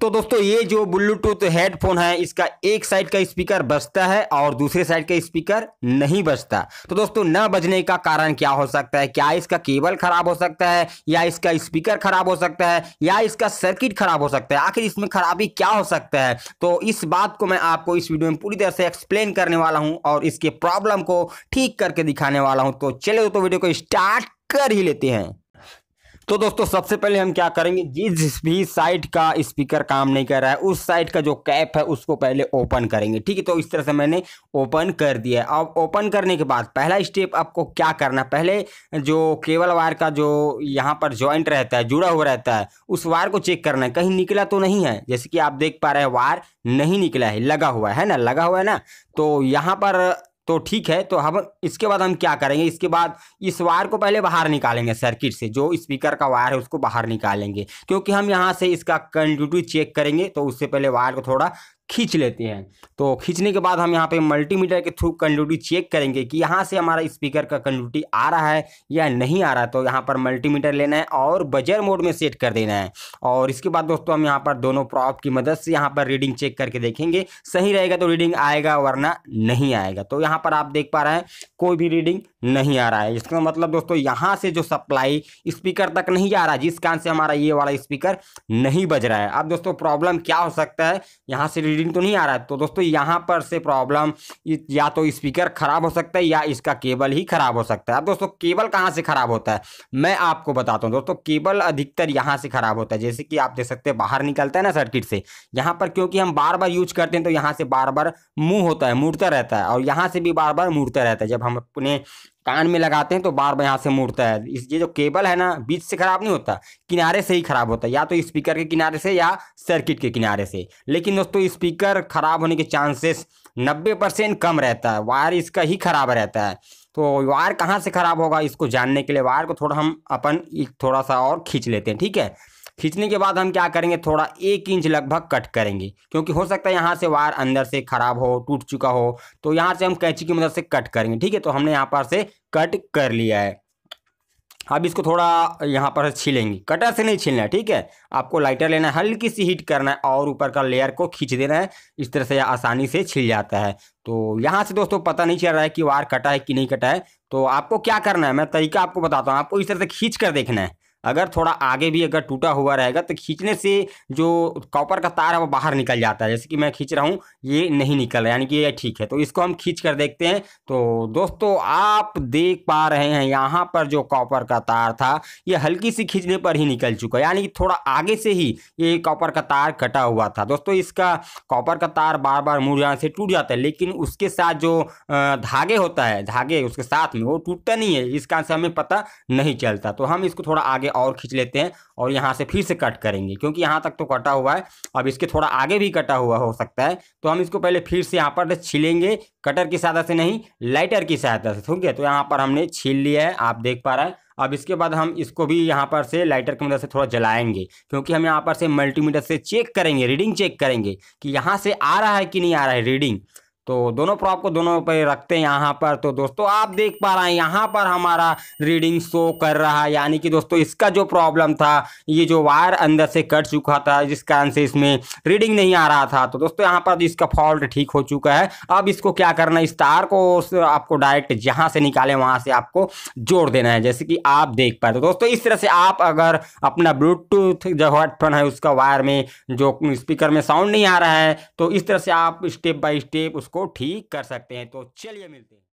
तो दोस्तों ये जो ब्लूटूथ हेडफोन है इसका एक साइड का स्पीकर बजता है और दूसरे साइड का स्पीकर नहीं बजता तो दोस्तों न बजने का कारण क्या हो सकता है क्या इसका केबल खराब हो सकता है या इसका स्पीकर खराब हो सकता है या इसका सर्किट खराब हो सकता है आखिर इसमें खराबी क्या हो सकता है तो इस बात को मैं आपको इस वीडियो में पूरी तरह से एक्सप्लेन करने वाला हूँ और इसके प्रॉब्लम को ठीक करके दिखाने वाला हूँ तो चले दोस्तों वीडियो को स्टार्ट कर ही लेते हैं तो दोस्तों सबसे पहले हम क्या करेंगे जिस भी साइट का स्पीकर काम नहीं कर रहा है उस साइट का जो कैप है उसको पहले ओपन करेंगे ठीक है तो इस तरह से मैंने ओपन कर दिया है अब ओपन करने के बाद पहला स्टेप आपको क्या करना पहले जो केबल वायर का जो यहाँ पर ज्वाइंट रहता है जुड़ा हुआ रहता है उस वायर को चेक करना है कहीं निकला तो नहीं है जैसे कि आप देख पा रहे हैं वायर नहीं निकला है लगा हुआ है ना लगा हुआ है ना तो यहाँ पर तो ठीक है तो हम इसके बाद हम क्या करेंगे इसके बाद इस वायर को पहले बाहर निकालेंगे सर्किट से जो स्पीकर का वायर है उसको बाहर निकालेंगे क्योंकि हम यहाँ से इसका कंटिन्यूटी चेक करेंगे तो उससे पहले वायर को थोड़ा खींच लेते हैं तो खींचने के बाद हम यहाँ पे मल्टीमीटर के थ्रू कंडूटी चेक करेंगे कि यहाँ से हमारा स्पीकर का कंडूटी आ रहा है या नहीं आ रहा है तो यहाँ पर मल्टीमीटर लेना है और बजर मोड में सेट कर देना है और इसके बाद दोस्तों हम यहाँ पर दोनों प्रॉप की मदद से यहाँ पर रीडिंग चेक करके देखेंगे सही रहेगा तो रीडिंग आएगा वरना नहीं आएगा तो यहाँ पर आप देख पा रहे हैं कोई भी रीडिंग नहीं आ रहा है इसका मतलब दोस्तों यहाँ से जो सप्लाई स्पीकर तक नहीं जा रहा जिस कारण से हमारा ये वाला स्पीकर नहीं बज रहा है अब दोस्तों प्रॉब्लम क्या हो सकता है यहाँ से रीडिंग तो नहीं आ रहा है तो दोस्तों यहाँ पर से प्रॉब्लम या तो स्पीकर ख़राब हो सकता है या इसका केबल ही ख़राब हो सकता है अब दोस्तों केबल कहाँ से ख़राब होता है मैं आपको बताता हूँ दोस्तों केबल अधिकतर यहाँ से ख़राब होता है जैसे कि आप देख सकते हैं बाहर निकलता है ना सर्किट से यहाँ पर क्योंकि हम बार बार यूज करते हैं तो यहाँ से बार बार मुँह होता है मुड़ता रहता है और यहाँ से भी बार बार मुड़ता रहता है जब हम अपने कान में लगाते हैं तो बार बार यहाँ से मुड़ता है इस ये जो केबल है ना बीच से खराब नहीं होता किनारे से ही खराब होता है या तो स्पीकर के किनारे से या सर्किट के किनारे से लेकिन दोस्तों स्पीकर खराब होने के चांसेस नब्बे परसेंट कम रहता है वायर इसका ही खराब रहता है तो वायर कहाँ से खराब होगा इसको जानने के लिए वायर को थोड़ा हम अपन थोड़ा सा और खींच लेते हैं ठीक है खींचने के बाद हम क्या करेंगे थोड़ा एक इंच लगभग कट करेंगे क्योंकि हो सकता है यहाँ से वायर अंदर से खराब हो टूट चुका हो तो यहाँ से हम कैंची की मदद से कट करेंगे ठीक है तो हमने यहाँ पर से कट कर लिया है अब इसको थोड़ा यहाँ पर छीलेंगे कटर से नहीं छीलना है ठीक है आपको लाइटर लेना है हल्की सी हीट करना है और ऊपर का लेयर को खींच देना है इस तरह से आसानी से छिल जाता है तो यहाँ से दोस्तों पता नहीं चल रहा है कि वार कटा है कि नहीं कटा है तो आपको क्या करना है मैं तरीका आपको बताता हूँ आपको इस तरह से खींच कर देखना है अगर थोड़ा आगे भी अगर टूटा हुआ रहेगा तो खींचने से जो कॉपर का तार है वो बाहर निकल जाता है जैसे कि मैं खींच रहा हूँ ये नहीं निकल रहा यानी कि ये ठीक है तो इसको हम खींच कर देखते हैं तो दोस्तों आप देख पा रहे हैं यहाँ पर जो कॉपर का तार था ये हल्की सी खींचने पर ही निकल चुका यानी कि थोड़ा आगे से ही ये कॉपर का तार कटा हुआ था दोस्तों इसका कॉपर का तार बार बार मुड़ जाने से टूट जाता है लेकिन उसके साथ जो धागे होता है धागे उसके साथ में वो टूटता नहीं है इस कारण से हमें पता नहीं चलता तो हम इसको थोड़ा आगे और खींच लेते हैं और यहाँ से फिर से कट करेंगे क्योंकि यहाँ तक तो कटा हुआ है अब इसके थोड़ा आगे भी कटा हुआ हो सकता है तो हम इसको पहले फिर से यहाँ पर छीलेंगे कटर की सहायता से नहीं लाइटर की सहायता से ठीक है तो यहाँ पर हमने छील लिया है आप देख पा रहे हैं अब इसके बाद हम इसको भी यहाँ पर से लाइटर की मदद से थोड़ा जलाएंगे क्योंकि हम यहाँ पर से मल्टीमीटर से चेक करेंगे रीडिंग चेक करेंगे कि यहाँ से आ रहा है कि नहीं आ रहा है रीडिंग तो दोनों प्रॉप को दोनों पे रखते हैं यहाँ पर तो दोस्तों आप देख पा रहे हैं यहाँ पर हमारा रीडिंग शो कर रहा है यानी कि दोस्तों इसका जो प्रॉब्लम था ये जो वायर अंदर से कट चुका था जिस कारण से इसमें रीडिंग नहीं आ रहा था तो दोस्तों यहाँ पर इसका फॉल्ट ठीक हो चुका है अब इसको क्या करना है इस तार को आपको डायरेक्ट जहाँ से निकालें वहाँ से आपको जोड़ देना है जैसे कि आप देख पा रहे हो तो दोस्तों इस तरह से आप अगर अपना ब्लूटूथ जो हेडफोन है उसका वायर में जो स्पीकर में साउंड नहीं आ रहा है तो इस तरह से आप स्टेप बाई स्टेप उसको को ठीक कर सकते हैं तो चलिए मिलते हैं